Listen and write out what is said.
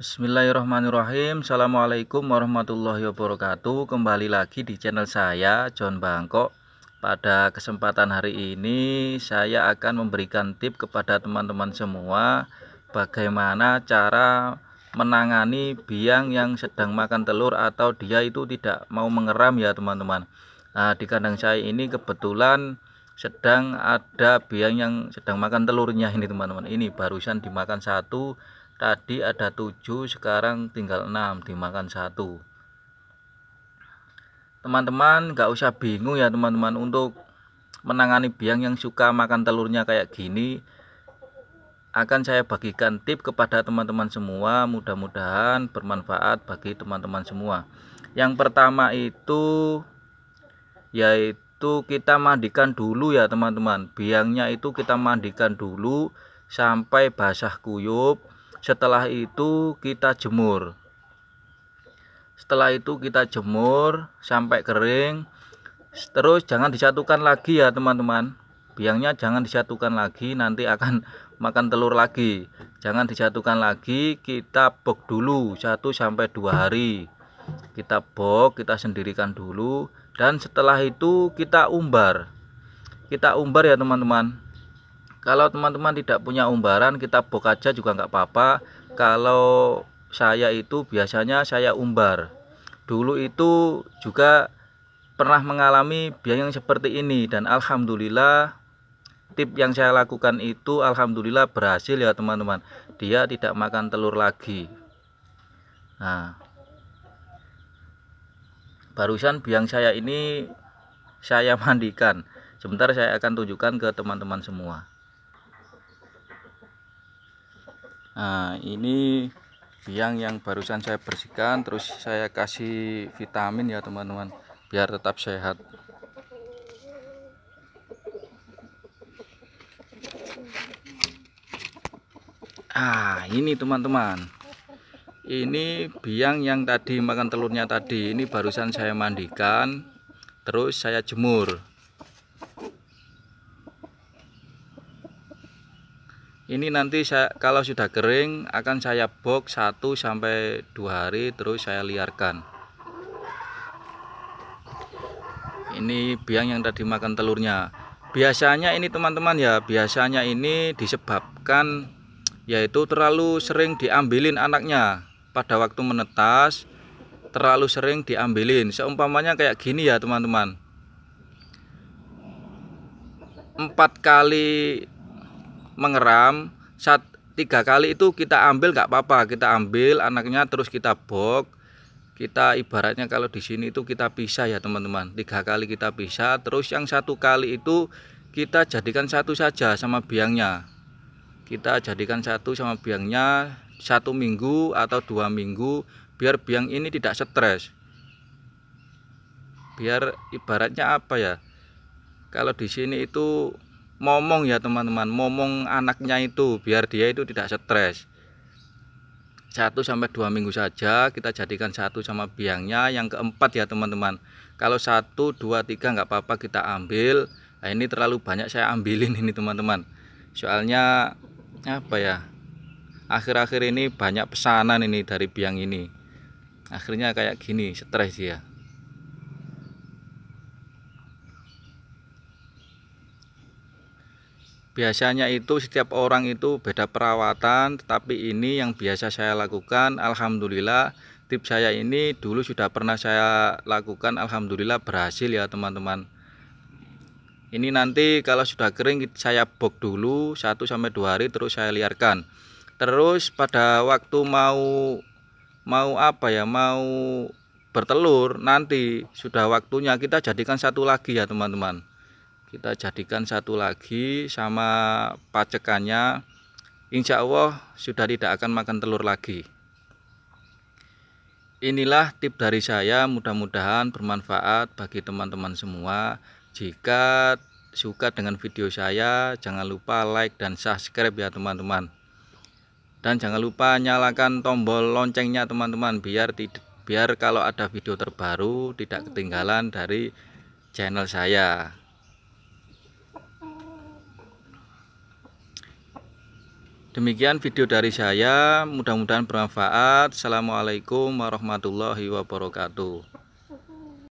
Bismillahirrahmanirrahim Assalamualaikum warahmatullahi wabarakatuh Kembali lagi di channel saya John Bangkok Pada kesempatan hari ini Saya akan memberikan tip kepada teman-teman semua Bagaimana cara menangani biang yang sedang makan telur Atau dia itu tidak mau mengeram ya teman-teman nah, Di kandang saya ini kebetulan sedang ada biang yang sedang makan telurnya ini teman-teman Ini barusan dimakan satu tadi ada 7 sekarang tinggal 6 dimakan satu teman-teman gak usah bingung ya teman-teman untuk menangani biang yang suka makan telurnya kayak gini akan saya bagikan tip kepada teman-teman semua mudah-mudahan bermanfaat bagi teman-teman semua yang pertama itu yaitu kita mandikan dulu ya teman-teman biangnya itu kita mandikan dulu sampai basah kuyup setelah itu kita jemur setelah itu kita jemur sampai kering terus jangan disatukan lagi ya teman-teman biangnya jangan disatukan lagi nanti akan makan telur lagi jangan disatukan lagi kita bok dulu 1 sampai 2 hari kita bok kita sendirikan dulu dan setelah itu kita umbar kita umbar ya teman-teman kalau teman-teman tidak punya umbaran kita bok aja juga nggak apa-apa kalau saya itu biasanya saya umbar dulu itu juga pernah mengalami biaya yang seperti ini dan alhamdulillah tip yang saya lakukan itu alhamdulillah berhasil ya teman-teman dia tidak makan telur lagi nah barusan biang saya ini saya mandikan sebentar saya akan tunjukkan ke teman-teman semua nah ini biang yang barusan saya bersihkan terus saya kasih vitamin ya teman-teman biar tetap sehat ah ini teman-teman ini biang yang tadi makan telurnya tadi ini barusan saya mandikan terus saya jemur ini nanti saya, kalau sudah kering akan saya box 1 sampai 2 hari terus saya liarkan ini biang yang tadi makan telurnya biasanya ini teman-teman ya biasanya ini disebabkan yaitu terlalu sering diambilin anaknya pada waktu menetas terlalu sering diambilin seumpamanya kayak gini ya teman-teman empat kali mengeram saat tiga kali itu kita ambil nggak apa-apa kita ambil anaknya terus kita bok kita ibaratnya kalau di sini itu kita pisah ya teman-teman tiga kali kita bisa terus yang satu kali itu kita jadikan satu saja sama biangnya kita jadikan satu sama biangnya satu minggu atau dua minggu biar biang ini tidak stres biar ibaratnya apa ya kalau di sini itu momong ya teman-teman momong anaknya itu biar dia itu tidak stres Satu sampai dua minggu saja kita jadikan satu sama biangnya yang keempat ya teman-teman kalau satu, dua, tiga nggak apa-apa kita ambil nah, ini terlalu banyak saya ambilin ini teman-teman soalnya apa ya akhir-akhir ini banyak pesanan ini dari biang ini akhirnya kayak gini stres dia biasanya itu setiap orang itu beda perawatan tetapi ini yang biasa saya lakukan Alhamdulillah tip saya ini dulu sudah pernah saya lakukan Alhamdulillah berhasil ya teman-teman ini nanti kalau sudah kering saya bok dulu 1-2 hari terus saya liarkan terus pada waktu mau mau apa ya mau bertelur nanti sudah waktunya kita jadikan satu lagi ya teman-teman kita jadikan satu lagi sama pacekannya insya Allah sudah tidak akan makan telur lagi inilah tip dari saya mudah-mudahan bermanfaat bagi teman-teman semua jika suka dengan video saya jangan lupa like dan subscribe ya teman-teman dan jangan lupa nyalakan tombol loncengnya teman-teman biar biar kalau ada video terbaru tidak ketinggalan dari channel saya Demikian video dari saya, mudah-mudahan bermanfaat. Assalamualaikum warahmatullahi wabarakatuh.